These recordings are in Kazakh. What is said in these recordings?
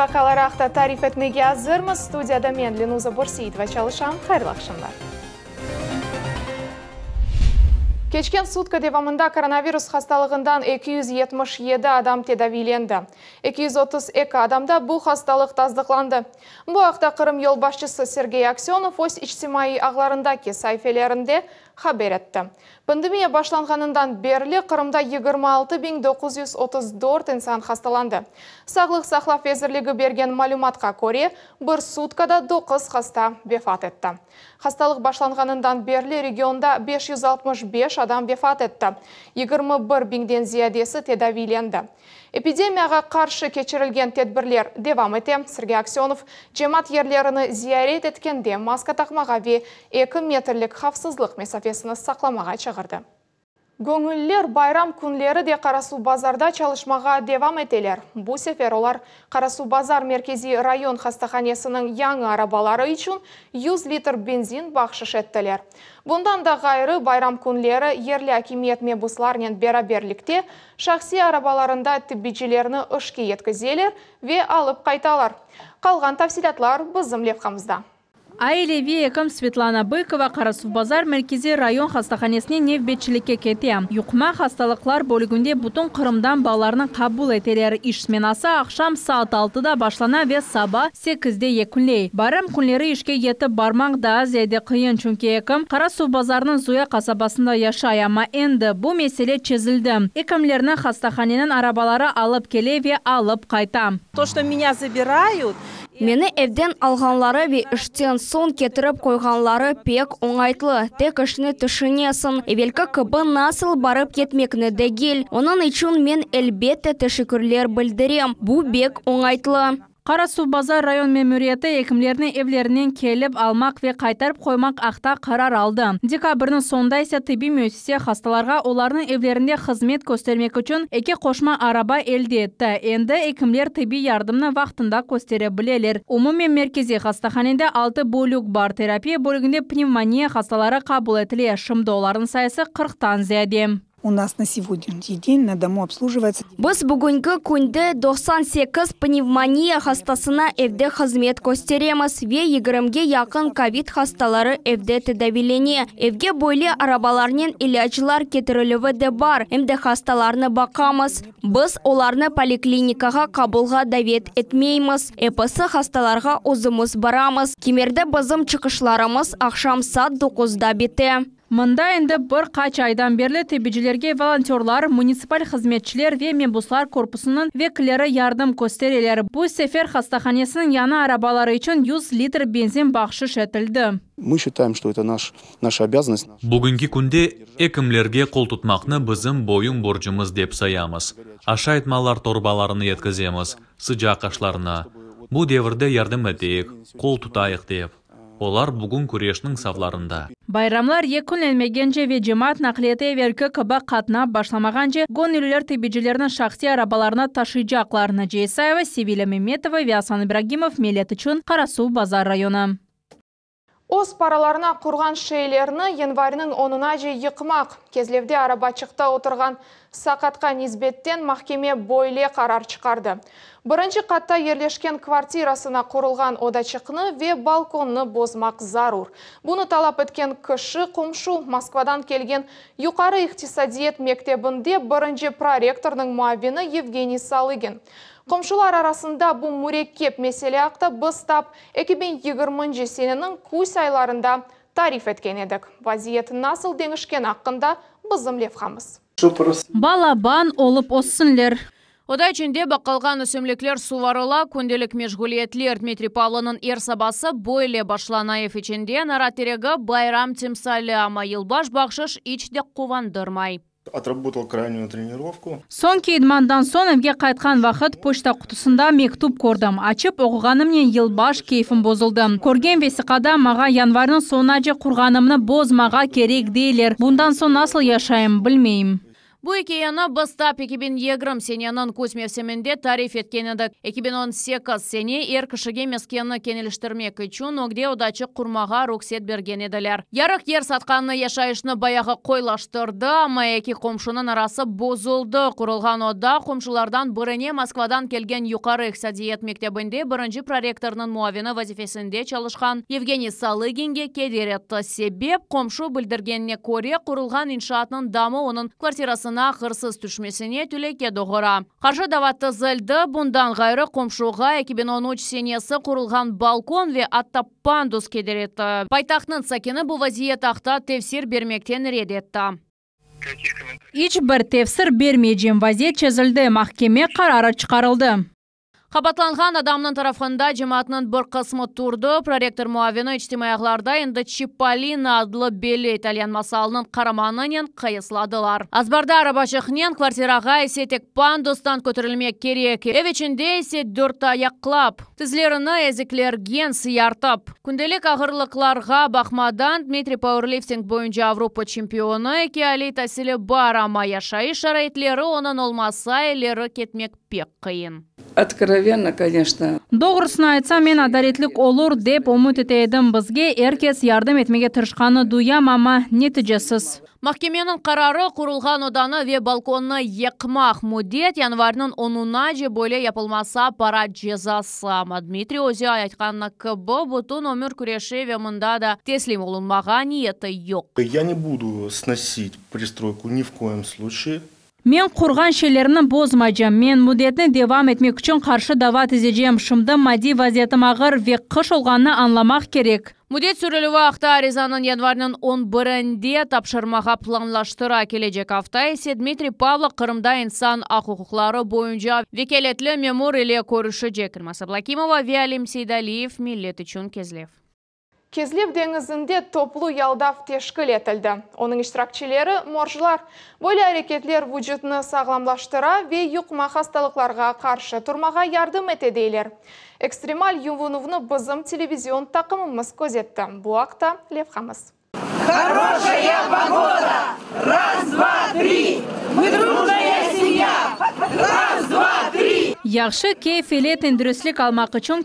вақалар ақта тариф әтмеге азырмыз студияда мен ленуза чалышам қайырлы Кечкен сутка девамында коронавирус хасталығындан 277 адам тедавиленді. 232 адамда бұл хасталық таздықланды. Бұл ақта Қырым елбашчысы Сергей Аксенов өз іштимайы ағларында ке сайфелерінде хабер етті. пандемия қырымда берлі Қырымда 26934 инсан қасталанды. Сағылық сақлаф езірлігі берген малюматқа көре бір сұткада 9 қаста бефат әтті. Қасталық башланғанындан берлі регионда 565 адам бефат әтті. 21 биңден зиядесі тедавиленді эпидемияға қаршы кечірілген тетбірлер девам әтем, сергей аксенов жемат ерлеріні зиярет еткенде маска тақмаға ве 2 метрлік хавсызлық месафесіні сақламаға чығырды. Көңіллер байрам күнлері де Қарасу базарда чалышмаға девам етелер. Бұл сефер олар Қарасу базар меркези район Қастаханесінің яңы арабалары үшін 100 литр бензин бақшыш еттілер. Бұндан да ғайры байрам күнлері ерлі әкимет мебусларнен бераберлікте шақси арабаларында тіббичілеріні ұшке еткізелер ве алып қайталар. Қалған тапсилатлар бізім лепқамызда. Айлеви экім Светлана Быкова Қарасу базар мәркезе район Қастаханесіне невбетчілікке кеті. Юқма хасталықлар бөлігінде бұтын қырымдан баларының қабул етелері іш сменасы ақшам саат 6-да башлана ве саба 8-де екінлей. Барым күнлері ішке етіп бармақ да қиын, чүнке екім Қарасу базарының зуя қасабасында яшай, ама енді бұл меселе чезілді. Екімлерінің хастаханенің арабалары алып келе ве алып қайта. То, что меня забирают, мені әвден алғанлары бе үштен сон кетіріп қойғанлары пек оңайтлы тек ішіне түшінесің эвелкі кыбы насыл барып кетмекіні дегел оның үшін мен әлбетте түшікірлер білдірем бұл бек оңайтлы қарасу базар район мемориеті экимдердин евлерінен келіп алмақ ве қайтарып қоймақ ақта қарар алды декабрдын сонда есе тиби мؤассисе қасталарға оларының евлерінде қызмет көстермек үшін әке қошма араба етті енді екімлер тиби ярдымны вақтында көстере білелер. билелер мен меркезе хастаханада алты бөлік бар терапия бөлігінде пневмония хасталары кабыл сайысы у нас на сегодняшний день на дому обслуживается. Біз бүгінгі күнді 98 пневмония хастасына әвді қызмет көстереміз. Ве 20-ге яқын ковид хасталары әвді тедавилене. Әвге бойлы арабаларнен иләжілар кетірілуі де бар. Әмді хасталарны бақамыз. Біз оларны поликлиникаға қабылға давет етмейміз. Эпысы хасталарға өзіміз барамыз. Кемерді бізім чықышларымыз ақшам сат 9-да бите. Мұнда енді бір қач айдан берлі тебежелерге волонтерлар муниципаль қызметшілер ве мебуслар корпусының векілері ярдым көстерелер Бұл сефер қастаханесінің яны арабалары үшін 100 литр бензин бақшы шәтілді. мы считаем что это наш наша обязанность бүгінгі күнде екімлерге деп саямыз. аша айтмалар торбаларын жеткіземіз сыжак ашларына Бұл девирде ярдым деп Олар бүгін күрешнің савларында. Байрамлар екүнленмеген же вежемат наклиеті веркі кыбы қатына башламаған же гон үлілер тебежелерінің шақси арабаларына ташыйжақларына Жейсаева, Севиля Меметова, Вясан Ибрагимов, Мелет Чун, Карасу, Базар районы. Оз параларына құрған шейлеріні январының онына же еқмақ. Кезлевде арабачықта отырған сақатқа низбеттен мақкеме бойле қарар чықарды. Бірінші қатта ерлешкен квартирасына құрылған одачықны ве балконны бозмақ зарур. Бұны талап өткен кіші қомшу Москвадан келген юқары иқтисадиет мектебінде бұрыншы проректорның муавені Евгений Салыгин. Комшылар арасында бұл кеп меселе ақты бұстап, 2020 жесенінің күс айларында тариф әткен едік. насыл денішкен аққында қамыз. Бала Балабан олып осынлер. Ода жүнде бақылған өсімлеклер суварыла, күнделік межгулиетлер Дмитрий Павлының ерсабасы сабасы бойле башланаев үшінде наратерегі байрам темсалі ама елбаш бақшыш ічдек қуандырмай отработал крайнюю тренировку соң идмандан соң қайтқан вақыт почта құтысында мектуп көрдім ачып оқығаныммен елбаш кейфім бұзылды көрген весіқада маға январьның соңына же құрғанымны бозмаға керек дейлер бұндан соң асыл яшайым білмеймін Бұ екеяны бастап 2020 сененің көз мевсемінде тариф еткен едік. 2018 сене ер кішіге мескені кенеліштірмек үшін оңде одачы құрмаға рұқсет берген еділер. Ярық ер сатқаны яшайышны баяғы қойлаштырды, ама екі қомшының арасы бозылды. Құрылған ода қомшылардан біріне Москвадан келген юқары эксадиет мектебінде бірінші проректорның муавені вазифесінде çalışқан Евгений Салыгинге кедер Себеп қомшы білдіргеніне көре құрылған иншаатның дамы оның квартирасын баласына қырсыз түшмесіне түлеке доғыра. Қаржы даватты зілді, бұндан ғайры қомшуға 2013 сенесі құрылған балкон ве атта пандус кедеретті. Байтақтының сәкені бұл вазиет ақта тевсер бермектен редетті. Ич бір тевсір бермейден вазет чезілді мақкеме қарары чықарылды. Қабатланған адамның тарафында жамааттын бір қысмы турды, проректор муавини үшті маяқларда енді Чипалин адлы белі итальян масалының қараманынен қайысладылар. азбарда арабашықнен квартираға эсе тек пандустан көтірілмек керек эв ичинде эсе дүрт аяклап тизлерини әзіклерген сияртып. Күнделік ағырлықларға бақмадан дмитрий пауэрлифтинг бойынша европа бар ама олмаса кетмек бекпек қиын откровенно конечно тогрусун айтсам мен адаретлік олур деп умут бізге бізге эркес жардым етмеге тырышканы дуям амма нетижесиз Махкеменің қарары құрылған оданы ве балконны екмақ мүдет январьның 10 же бөле япылмаса пара жезасы. Дмитрий Озе айтқаны кб бұтын өмір күреші ве мұнда да теслим олынмаға ниеті жоқ. Я не буду сносить пристройку ни в коем случае. Мен құрған шелеріні бозмайжам. Мен мүдетіні девам етмек үшін қаршы дава тізежем. Шымды мади вазетім ағыр ве қыш олғанны анламақ керек. Мүдет сүрілуі ақта Аризаның январның 11-де тапшырмаға планлаштыра кележек афта есе Дмитрий Павлов Қырымда инсан ақуқықлары бойынша векелетлі мемур еле көріші жекірмасы. Блакимова Виалим Сейдалиев, Милет үшін кезлев. Кезлеп деңізінде топлу ялдаф тешкіл етілді. Оның иштиракчилери моржылар. Бойлы әрекетлер вүджетіні сағламлаштыра ве юқма хасталықларға қаршы тұрмаға ярдым әтедейлер. Экстремаль ювынувны бұзым телевизион тақымымыз көзетті. Буақта Левхамыз. Хорошая погода! Раз, два, три! Мы дружная семья! Раз! Яқшы кей филетин дүріслік алмақ үшін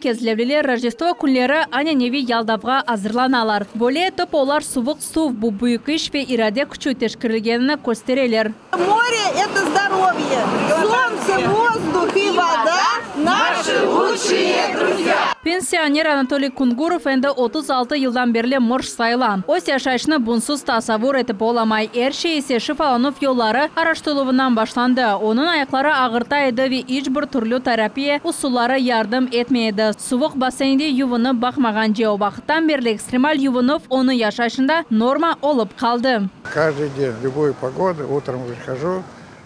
Рождество күнлері аня неви ялдавға алар. Боле топ олар сұвық-сұв, бұ бұйық үш ираде күчі тешкірілгеніні көстерелер. Море – это здоровье, солнце, воздух и вода – наши лучшие друзья. Пенсионер Анатолий Кунгуров әнді 36 елдан берлі мұрш сайла. Ось яшайшыны бұнсыз тасавур әтіп оламай, әрші есе шифаланов еллары araştırılığından башланды. Оның аяқлары ағырта еді ич түрлі терапия усуллары ярдым етмейді, Сувық бассейнде ювыны бақмаған же берлі экстремал экстремаль ювунуп оны яшашында норма олып қалды. каждый день любой погоды, утром выхожу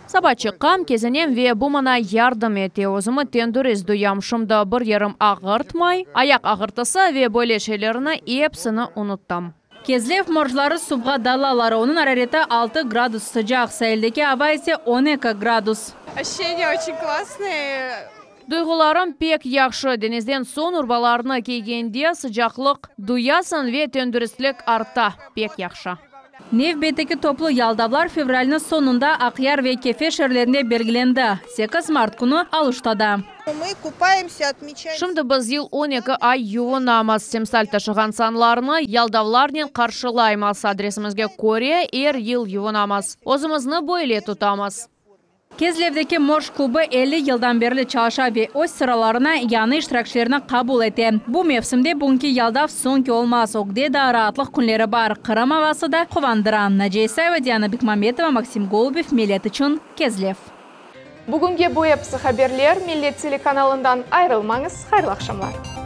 Сабачы қам кезінен ве бұмына ярдым ете өзімі тендір үзді ямшымды бір ерім ағыртмай, аяқ ағыртысы ве шелеріні епсіні ұныттам. Кезлев моржлары субға далалары, оның арареті 6 градус сыжақ, сәйілдеке абайсе 12 градус ощущения очень классные. пек яқшы. Денезден сон урбаларына кейгенде сыжақлық дуясын ве төндірістілік арта. Пек яхшы. Невбетеки топлы ялдавлар февральны сонында Ақияр ве кефе шерлеріне белгіленді. Секы смарт күні алыштады. Шымды біз ел 12 ай юы намаз семсальта шыған ялдавларнен қаршылаймас адресімізге көре ер ел юы намаз. Озымызны бойле тұтамыз. Кезлевдеке морш клубы 50 елдан берлі чалша бе ой сыраларына яны штракшеріні қабул әте. Бұ мевсімде бұнки елдав ке олмас оғде да раатлық күнлері бар. Қырам авасы да қуандыран. Наджей Сайва, Диана Бекмаметова, Максим Голубев, Милет үчін Кезлев. Бүгінге бойып әпсі қаберлер Милет телеканалындан айрылмаңыз. Қайрлақшымлар!